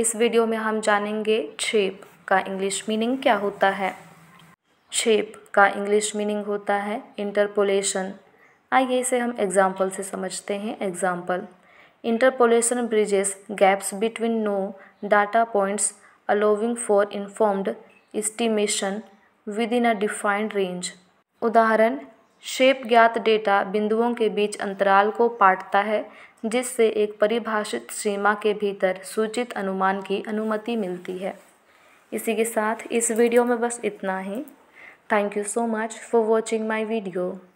इस वीडियो में हम जानेंगे छेप का इंग्लिश मीनिंग क्या होता है छेप का इंग्लिश मीनिंग होता है इंटरपोलेशन आइए इसे हम एग्जाम्पल से समझते हैं example interpolation bridges gaps between known data points allowing for informed estimation within a defined range उदाहरण शेप ज्ञात डेटा बिंदुओं के बीच अंतराल को पाटता है जिससे एक परिभाषित सीमा के भीतर सूचित अनुमान की अनुमति मिलती है इसी के साथ इस वीडियो में बस इतना ही thank you so much for watching my video